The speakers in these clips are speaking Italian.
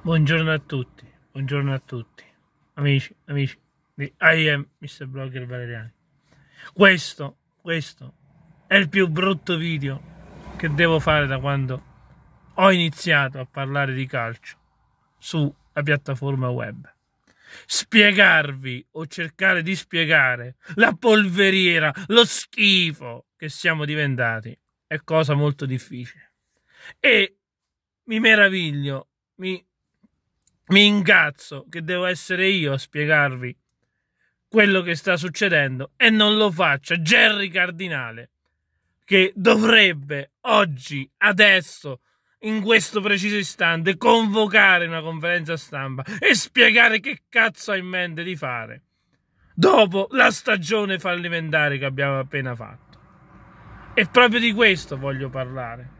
Buongiorno a tutti, buongiorno a tutti, amici, amici di I am Mr. Blogger Valeriani. Questo, questo è il più brutto video che devo fare da quando ho iniziato a parlare di calcio sulla piattaforma web. Spiegarvi o cercare di spiegare la polveriera, lo schifo che siamo diventati è cosa molto difficile. E mi meraviglio, mi mi incazzo che devo essere io a spiegarvi quello che sta succedendo e non lo faccia Jerry Cardinale che dovrebbe oggi, adesso, in questo preciso istante, convocare una conferenza stampa e spiegare che cazzo ha in mente di fare dopo la stagione fallimentare che abbiamo appena fatto. E proprio di questo voglio parlare.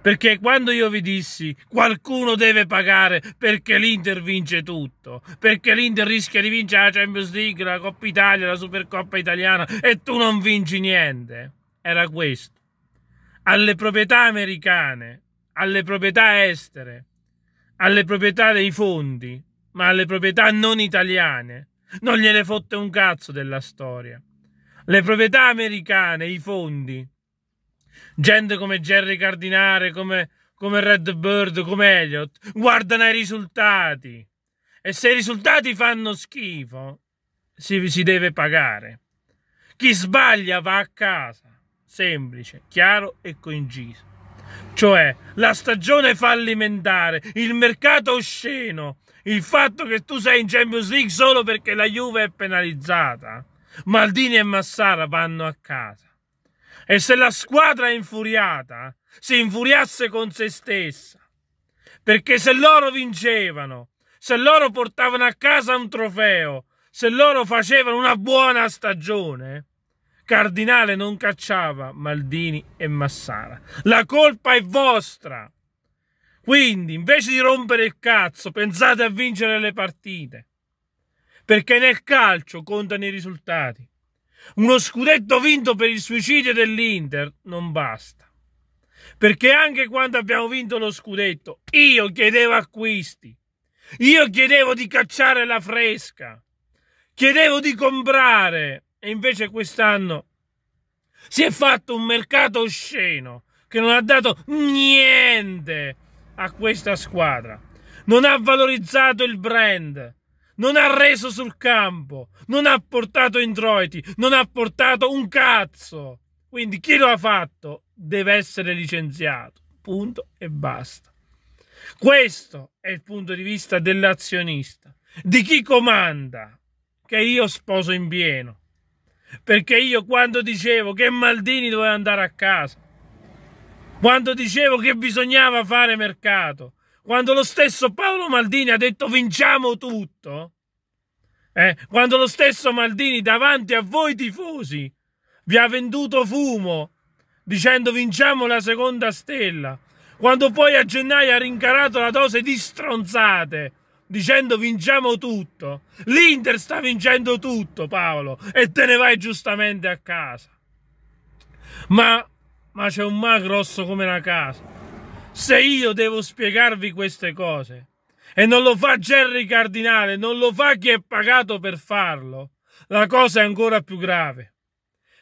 Perché quando io vi dissi qualcuno deve pagare perché l'Inter vince tutto, perché l'Inter rischia di vincere la Champions League, la Coppa Italia, la Supercoppa italiana e tu non vinci niente, era questo. Alle proprietà americane, alle proprietà estere, alle proprietà dei fondi, ma alle proprietà non italiane, non gliene fotte un cazzo della storia. Le proprietà americane, i fondi, Gente come Jerry Cardinare, come, come Red Bird, come Elliott, guardano ai risultati. E se i risultati fanno schifo, si, si deve pagare. Chi sbaglia va a casa. Semplice, chiaro e coinciso. Cioè, la stagione fallimentare, il mercato osceno, il fatto che tu sei in Champions League solo perché la Juve è penalizzata. Maldini e Massara vanno a casa. E se la squadra è infuriata, si infuriasse con se stessa. Perché se loro vincevano, se loro portavano a casa un trofeo, se loro facevano una buona stagione, Cardinale non cacciava Maldini e Massara. La colpa è vostra. Quindi, invece di rompere il cazzo, pensate a vincere le partite. Perché nel calcio contano i risultati uno scudetto vinto per il suicidio dell'Inter non basta. Perché anche quando abbiamo vinto lo scudetto, io chiedevo acquisti, io chiedevo di cacciare la fresca, chiedevo di comprare e invece quest'anno si è fatto un mercato osceno che non ha dato niente a questa squadra, non ha valorizzato il brand, non ha reso sul campo, non ha portato introiti, non ha portato un cazzo. Quindi chi lo ha fatto deve essere licenziato. Punto e basta. Questo è il punto di vista dell'azionista, di chi comanda, che io sposo in pieno. Perché io quando dicevo che Maldini doveva andare a casa, quando dicevo che bisognava fare mercato, quando lo stesso Paolo Maldini ha detto vinciamo tutto, eh, quando lo stesso Maldini davanti a voi tifosi vi ha venduto fumo dicendo vinciamo la seconda stella, quando poi a gennaio ha rincarato la dose di stronzate dicendo vinciamo tutto, l'Inter sta vincendo tutto Paolo e te ne vai giustamente a casa. Ma, ma c'è un ma grosso come la casa se io devo spiegarvi queste cose. E non lo fa Jerry Cardinale, non lo fa chi è pagato per farlo. La cosa è ancora più grave.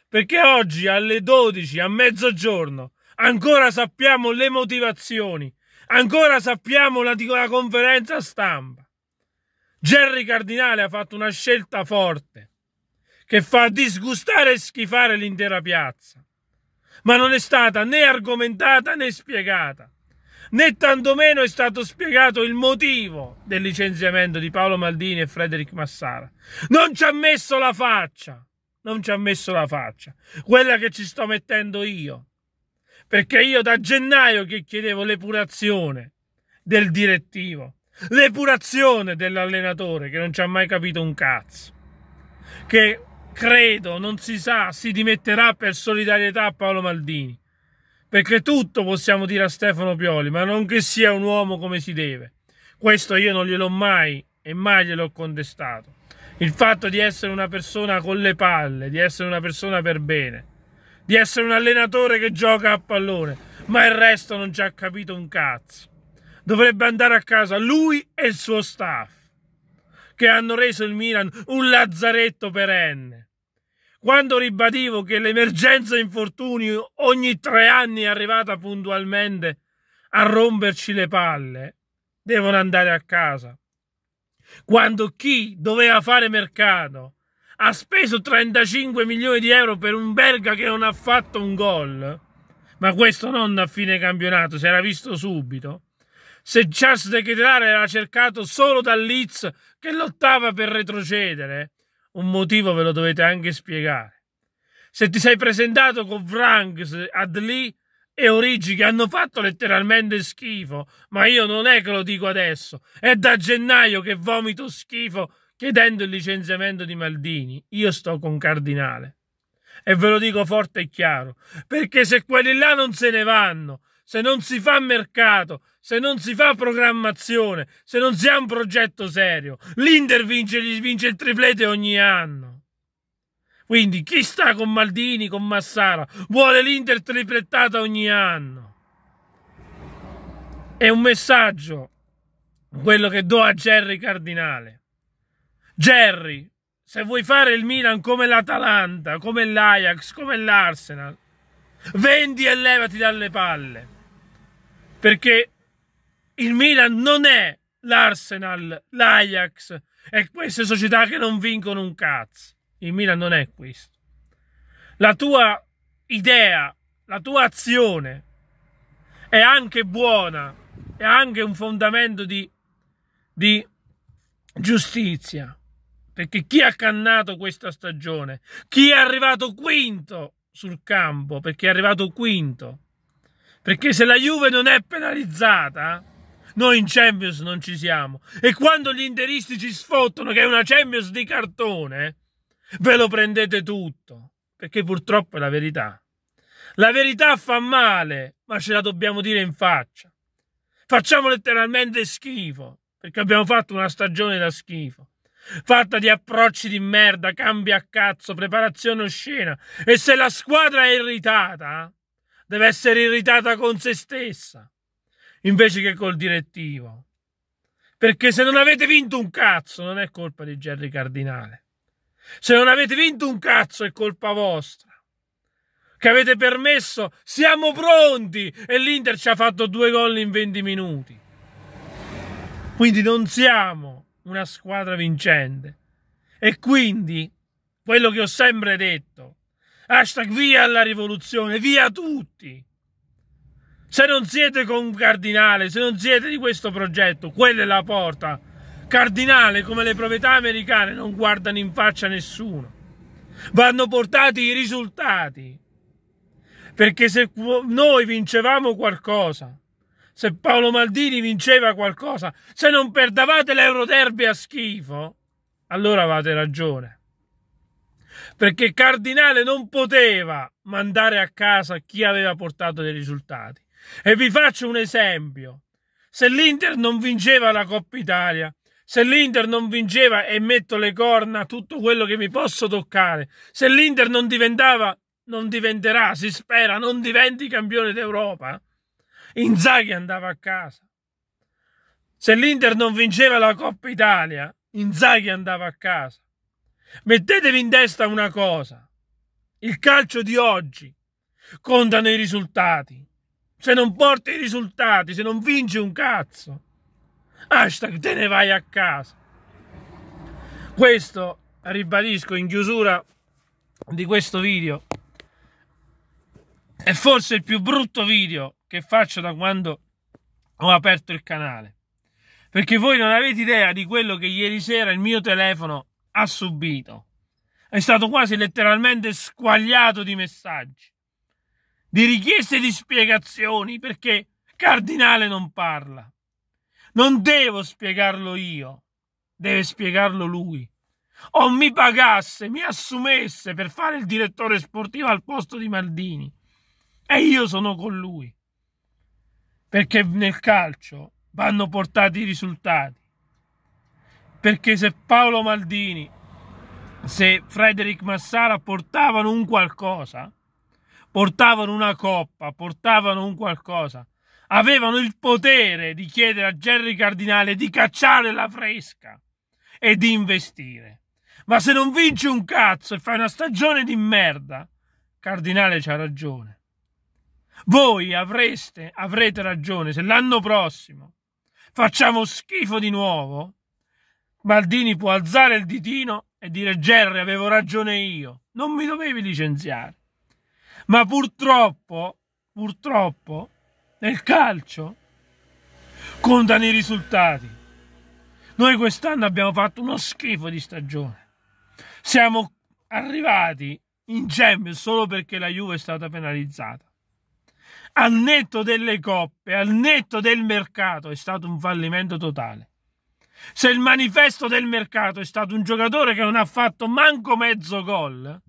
Perché oggi alle 12, a mezzogiorno, ancora sappiamo le motivazioni, ancora sappiamo la, la conferenza stampa. Jerry Cardinale ha fatto una scelta forte che fa disgustare e schifare l'intera piazza, ma non è stata né argomentata né spiegata né tantomeno è stato spiegato il motivo del licenziamento di Paolo Maldini e Frederic Massara. Non ci ha messo la faccia, non ci ha messo la faccia, quella che ci sto mettendo io, perché io da gennaio che chiedevo l'epurazione del direttivo, l'epurazione dell'allenatore che non ci ha mai capito un cazzo, che credo, non si sa, si dimetterà per solidarietà a Paolo Maldini. Perché tutto possiamo dire a Stefano Pioli, ma non che sia un uomo come si deve. Questo io non gliel'ho mai e mai gliel'ho contestato. Il fatto di essere una persona con le palle, di essere una persona per bene, di essere un allenatore che gioca a pallone, ma il resto non ci ha capito un cazzo. Dovrebbe andare a casa lui e il suo staff, che hanno reso il Milan un lazzaretto perenne quando ribadivo che l'emergenza infortuni ogni tre anni è arrivata puntualmente a romperci le palle, devono andare a casa. Quando chi doveva fare mercato ha speso 35 milioni di euro per un belga che non ha fatto un gol, ma questo non a fine campionato, si era visto subito. Se Charles De Ketelaere era cercato solo dal Leeds che lottava per retrocedere, un motivo ve lo dovete anche spiegare. Se ti sei presentato con Franks, Adli e Origi che hanno fatto letteralmente schifo, ma io non è che lo dico adesso, è da gennaio che vomito schifo chiedendo il licenziamento di Maldini. Io sto con Cardinale. E ve lo dico forte e chiaro, perché se quelli là non se ne vanno se non si fa mercato, se non si fa programmazione, se non si ha un progetto serio, l'Inter vince, vince il triplete ogni anno. Quindi chi sta con Maldini, con Massara, vuole l'Inter triplettata ogni anno. È un messaggio quello che do a Jerry Cardinale. Jerry, se vuoi fare il Milan come l'Atalanta, come l'Ajax, come l'Arsenal, vendi e levati dalle palle perché il Milan non è l'Arsenal, l'Ajax e queste società che non vincono un cazzo. Il Milan non è questo. La tua idea, la tua azione è anche buona, è anche un fondamento di, di giustizia. Perché chi ha cannato questa stagione, chi è arrivato quinto sul campo, perché è arrivato quinto, perché se la Juve non è penalizzata, noi in Champions non ci siamo. E quando gli interisti ci sfottono che è una Champions di cartone, ve lo prendete tutto. Perché purtroppo è la verità. La verità fa male, ma ce la dobbiamo dire in faccia. Facciamo letteralmente schifo, perché abbiamo fatto una stagione da schifo. Fatta di approcci di merda, cambi a cazzo, preparazione oscena. E se la squadra è irritata, deve essere irritata con se stessa invece che col direttivo. Perché se non avete vinto un cazzo, non è colpa di Gerry Cardinale. Se non avete vinto un cazzo, è colpa vostra. Che avete permesso, siamo pronti! E l'Inter ci ha fatto due gol in 20 minuti. Quindi non siamo una squadra vincente. E quindi, quello che ho sempre detto, Hashtag via alla rivoluzione, via tutti! Se non siete con un cardinale, se non siete di questo progetto, quella è la porta. Cardinale, come le proprietà americane, non guardano in faccia nessuno. Vanno portati i risultati. Perché se noi vincevamo qualcosa, se Paolo Maldini vinceva qualcosa, se non perdavate l'Euroderby a schifo, allora avete ragione perché Cardinale non poteva mandare a casa chi aveva portato dei risultati. E vi faccio un esempio. Se l'Inter non vinceva la Coppa Italia, se l'Inter non vinceva e metto le corna tutto quello che mi posso toccare, se l'Inter non diventava, non diventerà, si spera, non diventi campione d'Europa, Inzaghi andava a casa. Se l'Inter non vinceva la Coppa Italia, Inzaghi andava a casa. Mettetevi in testa una cosa. Il calcio di oggi contano i risultati. Se non porti i risultati, se non vinci un cazzo, hashtag te ne vai a casa. Questo ribadisco in chiusura di questo video. È forse il più brutto video che faccio da quando ho aperto il canale. Perché voi non avete idea di quello che ieri sera il mio telefono ha subito. È stato quasi letteralmente squagliato di messaggi, di richieste di spiegazioni perché Cardinale non parla. Non devo spiegarlo io, deve spiegarlo lui. O mi pagasse, mi assumesse per fare il direttore sportivo al posto di Maldini. E io sono con lui. Perché nel calcio vanno portati i risultati perché se Paolo Maldini, se Frederic Massara portavano un qualcosa, portavano una coppa, portavano un qualcosa, avevano il potere di chiedere a Gerry Cardinale di cacciare la fresca e di investire. Ma se non vinci un cazzo e fai una stagione di merda, Cardinale c'ha ragione. Voi avreste, avrete ragione se l'anno prossimo facciamo schifo di nuovo Maldini può alzare il ditino e dire Gerry avevo ragione io, non mi dovevi licenziare. Ma purtroppo, purtroppo, nel calcio contano i risultati. Noi quest'anno abbiamo fatto uno schifo di stagione. Siamo arrivati in Champions solo perché la Juve è stata penalizzata. Al netto delle coppe, al netto del mercato, è stato un fallimento totale. Se il manifesto del mercato è stato un giocatore che non ha fatto manco mezzo gol,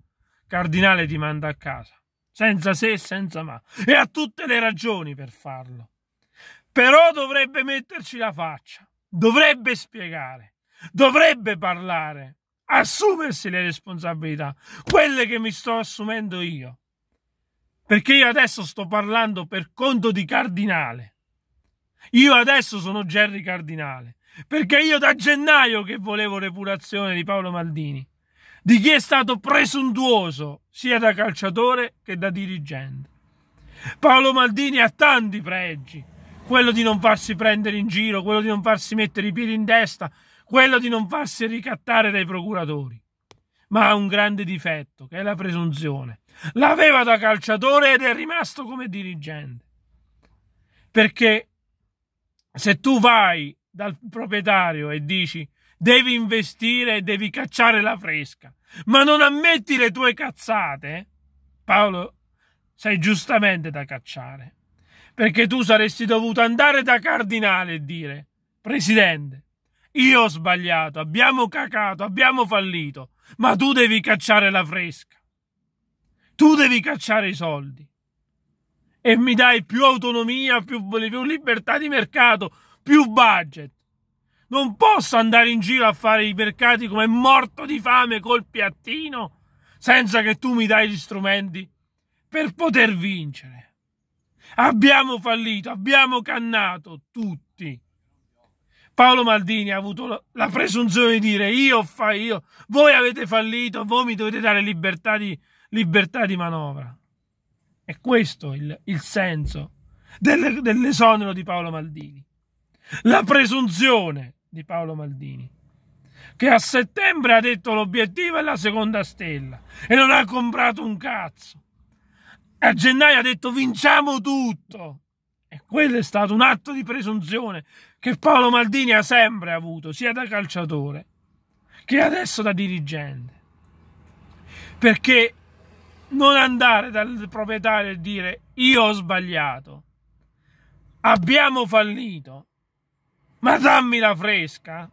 Cardinale ti manda a casa, senza se e senza ma, e ha tutte le ragioni per farlo. Però dovrebbe metterci la faccia, dovrebbe spiegare, dovrebbe parlare, assumersi le responsabilità, quelle che mi sto assumendo io. Perché io adesso sto parlando per conto di Cardinale. Io adesso sono Gerry Cardinale perché io da gennaio che volevo repurazione di Paolo Maldini, di chi è stato presuntuoso sia da calciatore che da dirigente. Paolo Maldini ha tanti pregi, quello di non farsi prendere in giro, quello di non farsi mettere i piedi in testa, quello di non farsi ricattare dai procuratori. Ma ha un grande difetto, che è la presunzione. L'aveva da calciatore ed è rimasto come dirigente. Perché se tu vai dal proprietario e dici devi investire e devi cacciare la fresca, ma non ammetti le tue cazzate, Paolo, sei giustamente da cacciare, perché tu saresti dovuto andare da cardinale e dire, presidente, io ho sbagliato, abbiamo cacato, abbiamo fallito, ma tu devi cacciare la fresca. Tu devi cacciare i soldi. E mi dai più autonomia, più, più libertà di mercato, più budget. Non posso andare in giro a fare i mercati come morto di fame col piattino senza che tu mi dai gli strumenti per poter vincere. Abbiamo fallito, abbiamo cannato tutti. Paolo Maldini ha avuto la presunzione di dire io fa io, voi avete fallito, voi mi dovete dare libertà di, libertà di manovra. E questo è il, il senso dell'esonero di Paolo Maldini la presunzione di Paolo Maldini, che a settembre ha detto l'obiettivo è la seconda stella e non ha comprato un cazzo. A gennaio ha detto vinciamo tutto. E quello è stato un atto di presunzione che Paolo Maldini ha sempre avuto, sia da calciatore che adesso da dirigente. Perché non andare dal proprietario e dire io ho sbagliato, abbiamo fallito, ma dammi la fresca!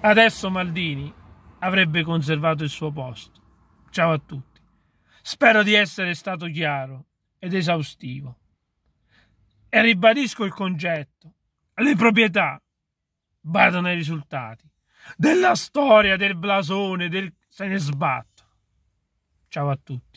Adesso Maldini avrebbe conservato il suo posto. Ciao a tutti. Spero di essere stato chiaro ed esaustivo. E ribadisco il concetto. Le proprietà badano ai risultati. Della storia, del blasone, del... se ne sbatto. Ciao a tutti.